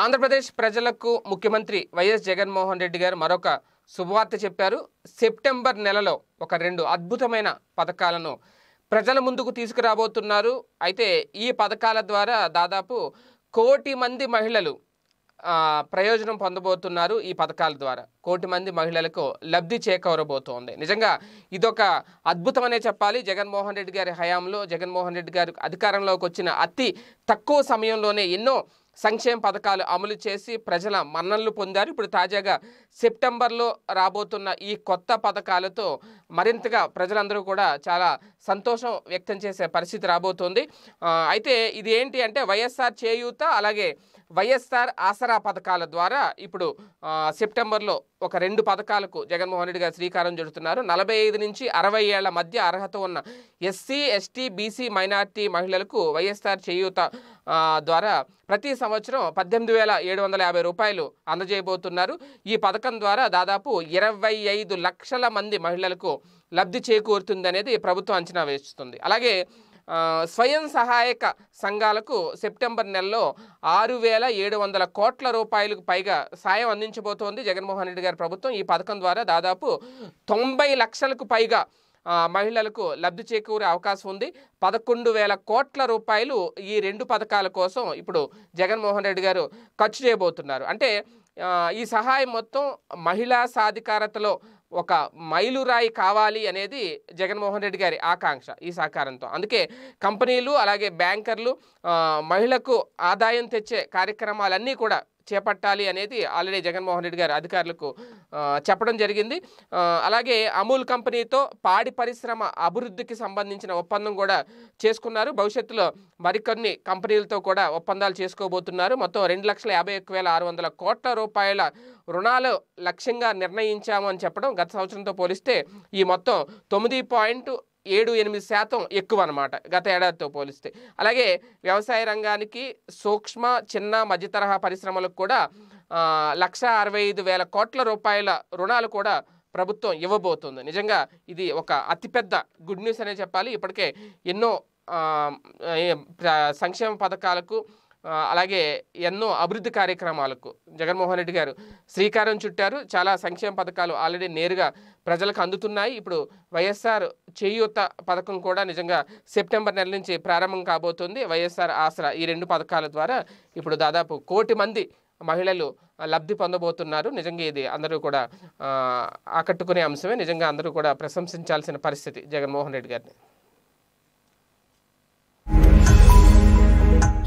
ఆంధ్రప్రదేశ్ ప్రజలకు ముఖ్యమంత్రి వైఎస్ జగన్మోహన్ రెడ్డి గారు మరొక శుభవార్త చెప్పారు సెప్టెంబర్ నెలలో ఒక రెండు అద్భుతమైన పథకాలను ప్రజల ముందుకు తీసుకురాబోతున్నారు అయితే ఈ పథకాల ద్వారా దాదాపు కోటి మంది మహిళలు ప్రయోజనం పొందబోతున్నారు ఈ పథకాల ద్వారా కోటి మంది మహిళలకు లబ్ధి చేకూరబోతోంది నిజంగా ఇదొక అద్భుతమనే చెప్పాలి జగన్మోహన్ రెడ్డి గారి హయాంలో జగన్మోహన్ రెడ్డి గారు అధికారంలోకి వచ్చిన అతి తక్కువ సమయంలోనే ఎన్నో సంక్షేమ పథకాలు అమలు చేసి ప్రజల మన్ననలు పొందారు ఇప్పుడు తాజాగా సెప్టెంబర్లో రాబోతున్న ఈ కొత్త పథకాలతో మరింతగా ప్రజలందరూ కూడా చాలా సంతోషం వ్యక్తం చేసే పరిస్థితి రాబోతోంది అయితే ఇది ఏంటి అంటే వైఎస్ఆర్ చేయూత అలాగే వైఎస్ఆర్ ఆసరా పథకాల ద్వారా ఇప్పుడు సెప్టెంబర్లో ఒక రెండు పథకాలకు జగన్మోహన్ రెడ్డి గారు శ్రీకారం చుడుతున్నారు నలభై ఐదు నుంచి అరవై ఏళ్ల మధ్య అర్హత ఉన్న ఎస్సీ ఎస్టీ బీసీ మైనార్టీ మహిళలకు వైఎస్ఆర్ చేయూత ద్వారా ప్రతి సంవత్సరం పద్దెనిమిది వేల ఏడు వందల యాభై రూపాయలు అందజేయబోతున్నారు ఈ పథకం ద్వారా దాదాపు ఇరవై ఐదు లక్షల మంది మహిళలకు లబ్ధి చేకూరుతుంది అనేది ప్రభుత్వం అంచనా వేస్తుంది అలాగే స్వయం సహాయక సంఘాలకు సెప్టెంబర్ నెలలో ఆరు వేల ఏడు వందల కోట్ల రూపాయలకు పైగా సాయం అందించబోతోంది జగన్మోహన్ రెడ్డి గారి ప్రభుత్వం ఈ పథకం ద్వారా దాదాపు తొంభై లక్షలకు పైగా మహిళలకు లబ్ధి చేకూరే అవకాశం ఉంది పదకొండు వేల కోట్ల రూపాయలు ఈ రెండు పథకాల కోసం ఇప్పుడు జగన్మోహన్ రెడ్డి గారు ఖర్చు చేయబోతున్నారు అంటే ఈ సహాయం మొత్తం మహిళా సాధికారతలో ఒక మైలురాయి కావాలి అనేది జగన్మోహన్ రెడ్డి గారి ఆకాంక్ష ఈ సహకారంతో అందుకే కంపెనీలు అలాగే బ్యాంకర్లు మహిళకు ఆదాయం తెచ్చే కార్యక్రమాలన్నీ కూడా చేపట్టాలి అనేది ఆల్రెడీ జగన్మోహన్ రెడ్డి గారు అధికారులకు చెప్పడం జరిగింది అలాగే అమూల్ కంపెనీతో పాడి పరిశ్రమ అభివృద్ధికి సంబంధించిన ఒప్పందం కూడా చేసుకున్నారు భవిష్యత్తులో మరికొన్ని కంపెనీలతో కూడా ఒప్పందాలు చేసుకోబోతున్నారు మొత్తం రెండు లక్షల యాభై ఒక్క వేల ఆరు వందల కోట్ల రూపాయల రుణాలు లక్ష్యంగా నిర్ణయించామని చెప్పడం గత సంవత్సరంతో పోలిస్తే ఈ మొత్తం తొమ్మిది పాయింట్ ఏడు ఎనిమిది శాతం ఎక్కువ అనమాట గత ఏడాదితో పోలిస్తే అలాగే వ్యవసాయ రంగానికి సూక్ష్మ చిన్న మధ్య తరహా పరిశ్రమలకు కూడా లక్ష అరవై ఐదు వేల కోట్ల రూపాయల రుణాలు కూడా ప్రభుత్వం ఇవ్వబోతుంది నిజంగా ఇది ఒక అతిపెద్ద గుడ్ న్యూస్ అనే చెప్పాలి ఇప్పటికే ఎన్నో సంక్షేమ పథకాలకు అలాగే ఎన్నో అభివృద్ధి కార్యక్రమాలకు జగన్మోహన్ రెడ్డి గారు శ్రీకారం చుట్టారు చాలా సంక్షేమ పథకాలు ఆల్రెడీ నేరుగా ప్రజలకు అందుతున్నాయి ఇప్పుడు వైఎస్ఆర్ చేయూత పథకం కూడా నిజంగా సెప్టెంబర్ నెల నుంచి ప్రారంభం కాబోతుంది వైఎస్ఆర్ ఆసరా ఈ రెండు పథకాల ద్వారా ఇప్పుడు దాదాపు కోటి మంది మహిళలు లబ్ధి పొందబోతున్నారు నిజంగా ఇది అందరూ కూడా ఆకట్టుకునే అంశమే నిజంగా అందరూ కూడా ప్రశంసించాల్సిన పరిస్థితి జగన్మోహన్ రెడ్డి గారిని